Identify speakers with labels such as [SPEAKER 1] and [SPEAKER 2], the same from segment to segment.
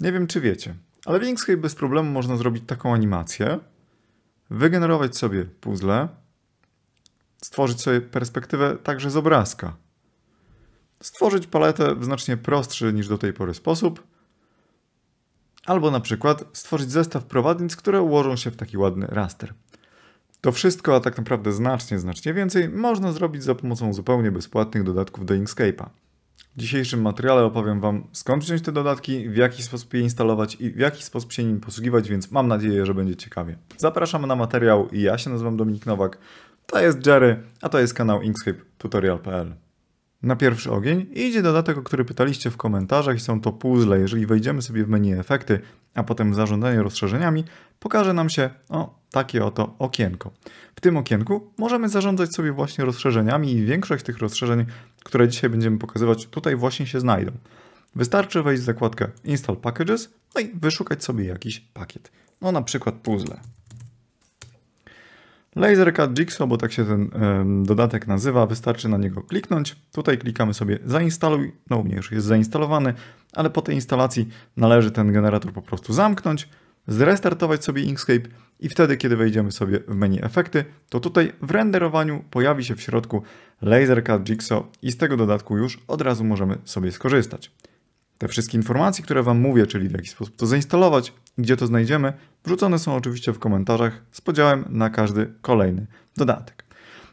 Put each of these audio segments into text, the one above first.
[SPEAKER 1] Nie wiem, czy wiecie, ale w Inkscape bez problemu można zrobić taką animację, wygenerować sobie puzzle, stworzyć sobie perspektywę także z obrazka, stworzyć paletę w znacznie prostszy niż do tej pory sposób, albo na przykład stworzyć zestaw prowadnic, które ułożą się w taki ładny raster. To wszystko, a tak naprawdę znacznie, znacznie więcej, można zrobić za pomocą zupełnie bezpłatnych dodatków do Inkscape'a. W dzisiejszym materiale opowiem Wam skąd wziąć te dodatki, w jaki sposób je instalować i w jaki sposób się nim posługiwać, więc mam nadzieję, że będzie ciekawie. Zapraszam na materiał, ja się nazywam Dominik Nowak, to jest Jerry, a to jest kanał inkscape tutorial.pl na pierwszy ogień i idzie dodatek, o który pytaliście w komentarzach i są to puzzle. Jeżeli wejdziemy sobie w menu efekty, a potem zarządzanie rozszerzeniami, pokaże nam się o takie oto okienko. W tym okienku możemy zarządzać sobie właśnie rozszerzeniami i większość tych rozszerzeń, które dzisiaj będziemy pokazywać, tutaj właśnie się znajdą. Wystarczy wejść w zakładkę Install Packages no i wyszukać sobie jakiś pakiet. No na przykład puzzle. Lasercut Jigsaw, bo tak się ten dodatek nazywa, wystarczy na niego kliknąć. Tutaj klikamy sobie zainstaluj, no u mnie już jest zainstalowany, ale po tej instalacji należy ten generator po prostu zamknąć, zrestartować sobie Inkscape i wtedy, kiedy wejdziemy sobie w menu efekty, to tutaj w renderowaniu pojawi się w środku Lasercut Jigsaw i z tego dodatku już od razu możemy sobie skorzystać. Te wszystkie informacje, które Wam mówię, czyli w jaki sposób to zainstalować, gdzie to znajdziemy, Wrzucone są oczywiście w komentarzach z podziałem na każdy kolejny dodatek.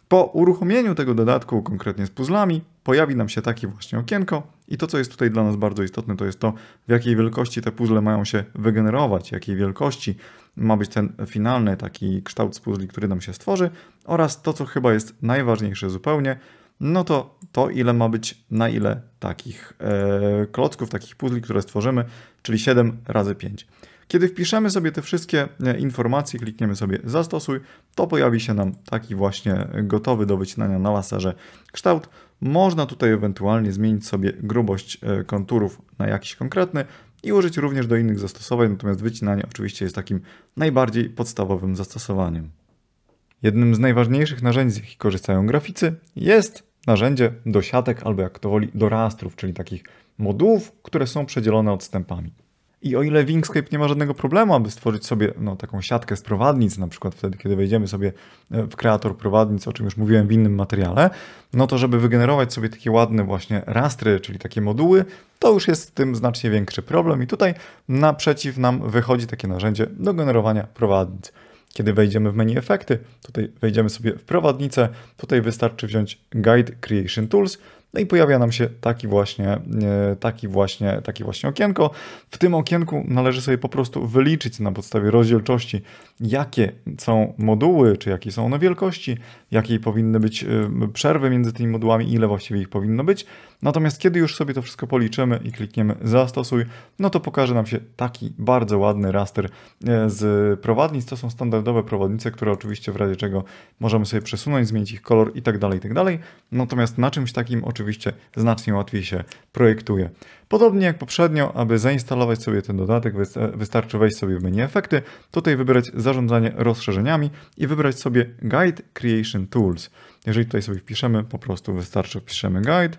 [SPEAKER 1] Po uruchomieniu tego dodatku, konkretnie z puzzlami, pojawi nam się takie właśnie okienko i to, co jest tutaj dla nas bardzo istotne, to jest to, w jakiej wielkości te puzzle mają się wygenerować, jakiej wielkości ma być ten finalny taki kształt z puzli, który nam się stworzy oraz to, co chyba jest najważniejsze zupełnie, no to to, ile ma być na ile takich e, klocków, takich puzli, które stworzymy, czyli 7 razy 5. Kiedy wpiszemy sobie te wszystkie informacje, klikniemy sobie zastosuj, to pojawi się nam taki właśnie gotowy do wycinania na laserze kształt. Można tutaj ewentualnie zmienić sobie grubość e, konturów na jakiś konkretny i użyć również do innych zastosowań, natomiast wycinanie oczywiście jest takim najbardziej podstawowym zastosowaniem. Jednym z najważniejszych narzędzi, z jakich korzystają graficy, jest narzędzie do siatek albo jak to woli do rastrów, czyli takich modułów, które są przedzielone odstępami. I o ile Wingscape nie ma żadnego problemu, aby stworzyć sobie no, taką siatkę z prowadnic, na przykład wtedy, kiedy wejdziemy sobie e, w kreator prowadnic, o czym już mówiłem w innym materiale, no to żeby wygenerować sobie takie ładne właśnie rastry, czyli takie moduły, to już jest z tym znacznie większy problem. I tutaj naprzeciw nam wychodzi takie narzędzie do generowania prowadnic. Kiedy wejdziemy w menu efekty, tutaj wejdziemy sobie w prowadnicę, tutaj wystarczy wziąć Guide Creation Tools, no i pojawia nam się taki właśnie, e, taki właśnie, taki właśnie okienko. W tym okienku należy sobie po prostu wyliczyć na podstawie rozdzielczości, jakie są moduły, czy jakie są one wielkości, jakie powinny być e, przerwy między tymi modułami, ile właściwie ich powinno być. Natomiast kiedy już sobie to wszystko policzymy i klikniemy zastosuj, no to pokaże nam się taki bardzo ładny raster e, z prowadnic. To są standardowe prowadnice, które oczywiście w razie czego możemy sobie przesunąć, zmienić ich kolor i tak dalej, i tak dalej. Natomiast na czymś takim oczywiście oczywiście znacznie łatwiej się projektuje. Podobnie jak poprzednio, aby zainstalować sobie ten dodatek, e, wystarczy wejść sobie w menu efekty, tutaj wybrać zarządzanie rozszerzeniami i wybrać sobie Guide Creation Tools. Jeżeli tutaj sobie wpiszemy, po prostu wystarczy wpiszemy Guide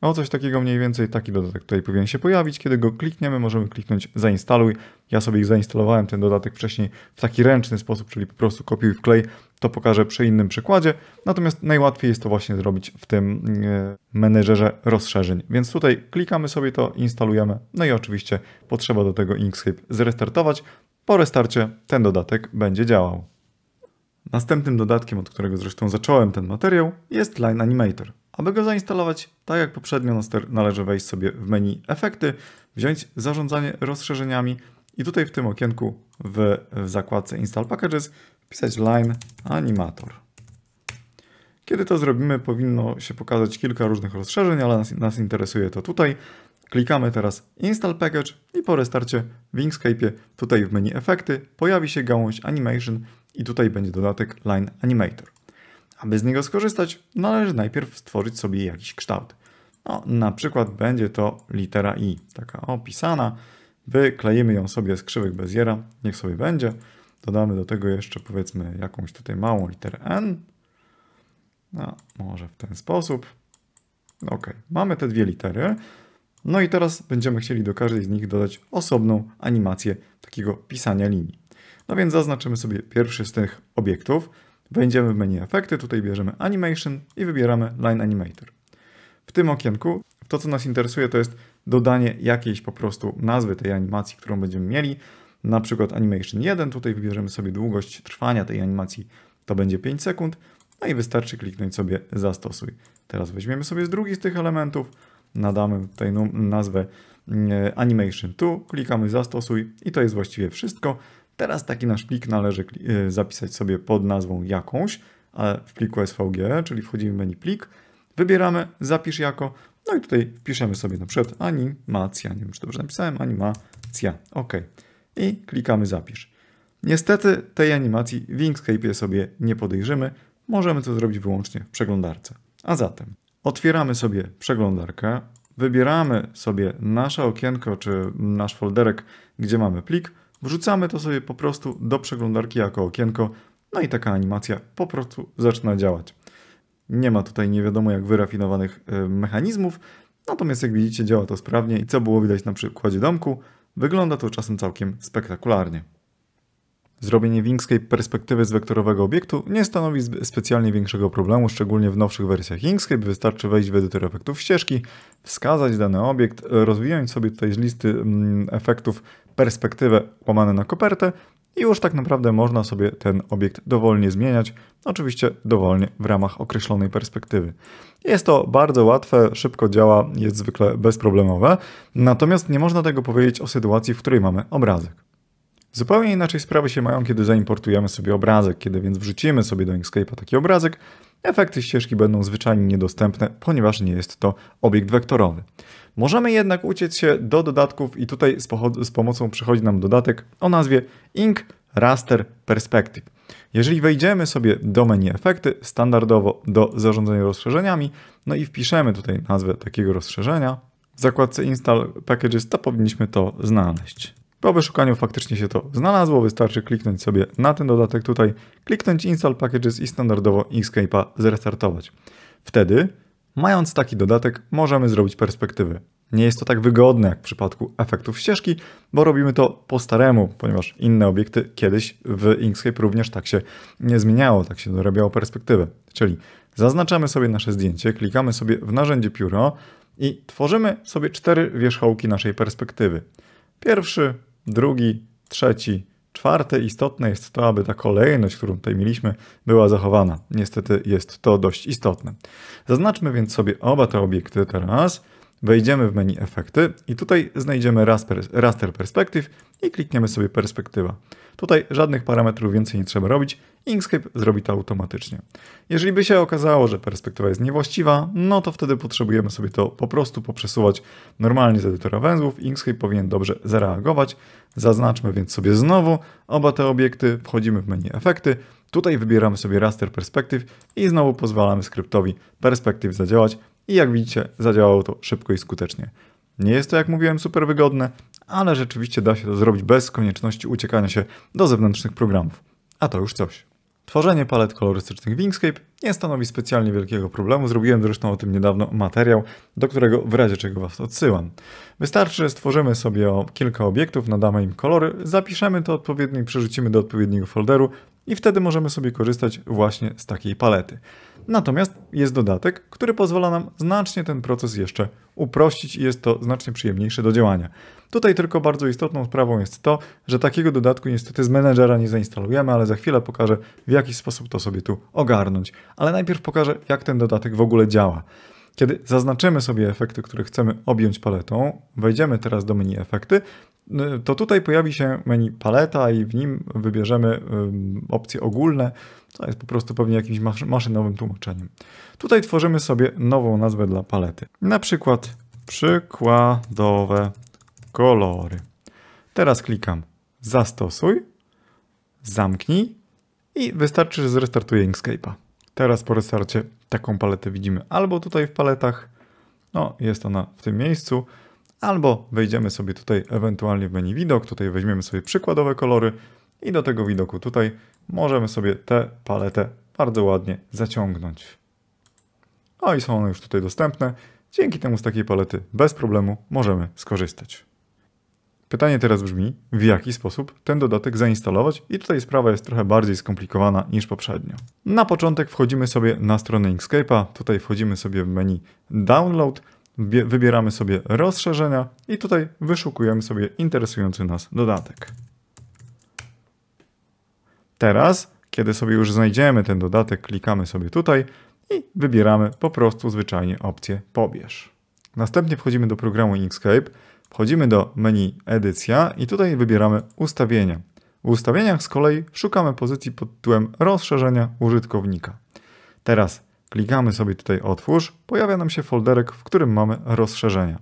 [SPEAKER 1] o coś takiego mniej więcej, taki dodatek tutaj powinien się pojawić. Kiedy go klikniemy, możemy kliknąć zainstaluj. Ja sobie ich zainstalowałem, ten dodatek wcześniej w taki ręczny sposób, czyli po prostu kopiuj wklej. To pokażę przy innym przykładzie. Natomiast najłatwiej jest to właśnie zrobić w tym e, menedżerze rozszerzeń. Więc tutaj klikamy sobie to, instalujemy. No i oczywiście potrzeba do tego Inkscape zrestartować. Po restarcie ten dodatek będzie działał. Następnym dodatkiem, od którego zresztą zacząłem ten materiał, jest Line Animator. Aby go zainstalować, tak jak poprzednio należy wejść sobie w menu Efekty, wziąć Zarządzanie rozszerzeniami i tutaj w tym okienku w, w zakładce Install Packages wpisać Line Animator. Kiedy to zrobimy, powinno się pokazać kilka różnych rozszerzeń, ale nas, nas interesuje to tutaj. Klikamy teraz Install Package i po restarcie w Inkscape tutaj w menu Efekty pojawi się gałąź Animation, i tutaj będzie dodatek Line Animator. Aby z niego skorzystać, należy najpierw stworzyć sobie jakiś kształt. No, na przykład będzie to litera I, taka opisana. Wyklejemy ją sobie z krzywych Beziera, niech sobie będzie. Dodamy do tego jeszcze powiedzmy jakąś tutaj małą literę N. No, może w ten sposób. Ok, mamy te dwie litery. No i teraz będziemy chcieli do każdej z nich dodać osobną animację takiego pisania linii. No więc zaznaczymy sobie pierwszy z tych obiektów. Wejdziemy w menu efekty, tutaj bierzemy animation i wybieramy line animator. W tym okienku to, co nas interesuje, to jest dodanie jakiejś po prostu nazwy tej animacji, którą będziemy mieli. Na przykład animation 1, tutaj wybierzemy sobie długość trwania tej animacji, to będzie 5 sekund. No i wystarczy kliknąć sobie zastosuj. Teraz weźmiemy sobie z drugi z tych elementów, nadamy tutaj nazwę mm, animation 2, klikamy zastosuj i to jest właściwie wszystko. Teraz taki nasz plik należy y, zapisać sobie pod nazwą jakąś, ale w pliku SVG, czyli wchodzimy w menu plik, wybieramy zapisz jako, no i tutaj wpiszemy sobie na przykład animacja, nie wiem czy dobrze napisałem, animacja, ok. I klikamy zapisz. Niestety tej animacji w Inkscape sobie nie podejrzymy, możemy to zrobić wyłącznie w przeglądarce. A zatem otwieramy sobie przeglądarkę, wybieramy sobie nasze okienko czy nasz folderek, gdzie mamy plik, Wrzucamy to sobie po prostu do przeglądarki jako okienko, no i taka animacja po prostu zaczyna działać. Nie ma tutaj nie wiadomo jak wyrafinowanych e, mechanizmów, natomiast jak widzicie działa to sprawnie i co było widać na przykładzie domku, wygląda to czasem całkiem spektakularnie. Zrobienie Wingskiej perspektywy z wektorowego obiektu nie stanowi specjalnie większego problemu, szczególnie w nowszych wersjach Inkscape. Wystarczy wejść w edytor efektów ścieżki, wskazać dany obiekt, rozwijać sobie tutaj z listy mm, efektów perspektywę łamane na kopertę i już tak naprawdę można sobie ten obiekt dowolnie zmieniać, oczywiście dowolnie w ramach określonej perspektywy. Jest to bardzo łatwe, szybko działa, jest zwykle bezproblemowe, natomiast nie można tego powiedzieć o sytuacji, w której mamy obrazek. Zupełnie inaczej sprawy się mają, kiedy zaimportujemy sobie obrazek, kiedy więc wrzucimy sobie do Inkscape'a taki obrazek, efekty ścieżki będą zwyczajnie niedostępne, ponieważ nie jest to obiekt wektorowy. Możemy jednak uciec się do dodatków i tutaj z, z pomocą przychodzi nam dodatek o nazwie Ink Raster Perspective. Jeżeli wejdziemy sobie do menu efekty, standardowo do zarządzania rozszerzeniami, no i wpiszemy tutaj nazwę takiego rozszerzenia, w zakładce Install Packages to powinniśmy to znaleźć. Po wyszukaniu faktycznie się to znalazło, wystarczy kliknąć sobie na ten dodatek tutaj, kliknąć install packages i standardowo Inkscape'a zrestartować. Wtedy, mając taki dodatek, możemy zrobić perspektywy. Nie jest to tak wygodne jak w przypadku efektów ścieżki, bo robimy to po staremu, ponieważ inne obiekty kiedyś w Inkscape również tak się nie zmieniało, tak się dorabiało perspektywy. Czyli zaznaczamy sobie nasze zdjęcie, klikamy sobie w narzędzie pióro i tworzymy sobie cztery wierzchołki naszej perspektywy. Pierwszy, drugi, trzeci, czwarty. istotne jest to, aby ta kolejność, którą tutaj mieliśmy, była zachowana. Niestety jest to dość istotne. Zaznaczmy więc sobie oba te obiekty teraz wejdziemy w menu efekty i tutaj znajdziemy raster perspektyw i klikniemy sobie perspektywa. Tutaj żadnych parametrów więcej nie trzeba robić, Inkscape zrobi to automatycznie. Jeżeli by się okazało, że perspektywa jest niewłaściwa, no to wtedy potrzebujemy sobie to po prostu poprzesuwać normalnie z edytora węzłów. Inkscape powinien dobrze zareagować. Zaznaczmy więc sobie znowu oba te obiekty, wchodzimy w menu efekty, tutaj wybieramy sobie raster perspektyw i znowu pozwalamy skryptowi perspektyw zadziałać i jak widzicie, zadziałało to szybko i skutecznie. Nie jest to, jak mówiłem, super wygodne, ale rzeczywiście da się to zrobić bez konieczności uciekania się do zewnętrznych programów. A to już coś. Tworzenie palet kolorystycznych Wingscape nie stanowi specjalnie wielkiego problemu, zrobiłem zresztą o tym niedawno materiał, do którego w razie czego Was odsyłam. Wystarczy, że stworzymy sobie kilka obiektów, nadamy im kolory, zapiszemy to odpowiednio i przerzucimy do odpowiedniego folderu, i wtedy możemy sobie korzystać właśnie z takiej palety. Natomiast jest dodatek, który pozwala nam znacznie ten proces jeszcze uprościć i jest to znacznie przyjemniejsze do działania. Tutaj tylko bardzo istotną sprawą jest to, że takiego dodatku niestety z menedżera nie zainstalujemy, ale za chwilę pokażę w jaki sposób to sobie tu ogarnąć. Ale najpierw pokażę jak ten dodatek w ogóle działa. Kiedy zaznaczymy sobie efekty, które chcemy objąć paletą, wejdziemy teraz do menu efekty, to tutaj pojawi się menu paleta i w nim wybierzemy opcje ogólne, to jest po prostu pewnie jakimś maszynowym tłumaczeniem. Tutaj tworzymy sobie nową nazwę dla palety. Na przykład przykładowe kolory. Teraz klikam zastosuj, zamknij i wystarczy, że zrestartuję Inkscape'a. Teraz po restarcie taką paletę widzimy albo tutaj w paletach, no jest ona w tym miejscu, albo wejdziemy sobie tutaj ewentualnie w menu widok, tutaj weźmiemy sobie przykładowe kolory i do tego widoku tutaj możemy sobie tę paletę bardzo ładnie zaciągnąć. O no i są one już tutaj dostępne. Dzięki temu z takiej palety bez problemu możemy skorzystać. Pytanie teraz brzmi, w jaki sposób ten dodatek zainstalować i tutaj sprawa jest trochę bardziej skomplikowana niż poprzednio. Na początek wchodzimy sobie na stronę Inkscape'a, tutaj wchodzimy sobie w menu Download, wybieramy sobie rozszerzenia i tutaj wyszukujemy sobie interesujący nas dodatek. Teraz, kiedy sobie już znajdziemy ten dodatek, klikamy sobie tutaj i wybieramy po prostu zwyczajnie opcję pobierz. Następnie wchodzimy do programu Inkscape, wchodzimy do menu edycja i tutaj wybieramy ustawienia. W ustawieniach z kolei szukamy pozycji pod tytułem rozszerzenia użytkownika. Teraz klikamy sobie tutaj otwórz, pojawia nam się folderek, w którym mamy rozszerzenia.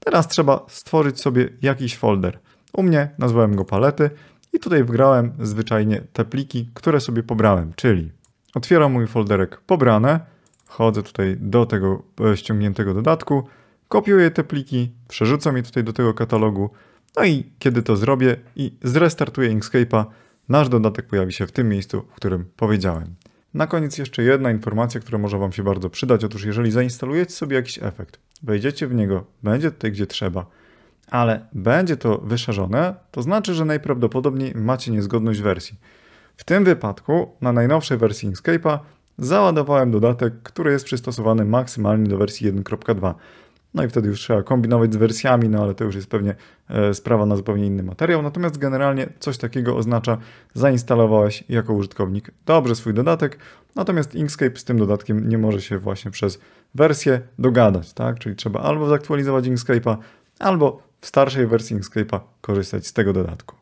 [SPEAKER 1] Teraz trzeba stworzyć sobie jakiś folder. U mnie nazwałem go palety i tutaj wgrałem zwyczajnie te pliki, które sobie pobrałem, czyli otwieram mój folderek pobrane, Chodzę tutaj do tego e, ściągniętego dodatku, kopiuję te pliki, przerzucam je tutaj do tego katalogu, no i kiedy to zrobię i zrestartuję Inkscape'a, nasz dodatek pojawi się w tym miejscu, w którym powiedziałem. Na koniec jeszcze jedna informacja, która może Wam się bardzo przydać. Otóż jeżeli zainstalujecie sobie jakiś efekt, wejdziecie w niego, będzie tutaj gdzie trzeba, ale będzie to wyszarzone, to znaczy, że najprawdopodobniej macie niezgodność wersji. W tym wypadku na najnowszej wersji Inkscape'a załadowałem dodatek, który jest przystosowany maksymalnie do wersji 1.2. No i wtedy już trzeba kombinować z wersjami, no ale to już jest pewnie e, sprawa na zupełnie inny materiał. Natomiast generalnie coś takiego oznacza, zainstalowałeś jako użytkownik dobrze swój dodatek, natomiast Inkscape z tym dodatkiem nie może się właśnie przez wersję dogadać, tak? Czyli trzeba albo zaktualizować Inkscape'a, albo w starszej wersji Inkscape'a korzystać z tego dodatku.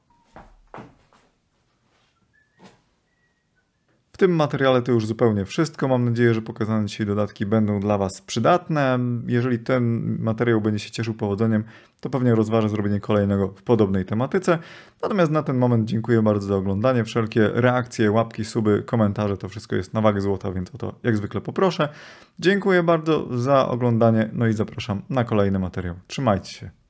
[SPEAKER 1] tym materiale to już zupełnie wszystko. Mam nadzieję, że pokazane dzisiaj dodatki będą dla Was przydatne. Jeżeli ten materiał będzie się cieszył powodzeniem, to pewnie rozważę zrobienie kolejnego w podobnej tematyce. Natomiast na ten moment dziękuję bardzo za oglądanie. Wszelkie reakcje, łapki, suby, komentarze to wszystko jest na wagę złota, więc o to jak zwykle poproszę. Dziękuję bardzo za oglądanie, no i zapraszam na kolejny materiał. Trzymajcie się.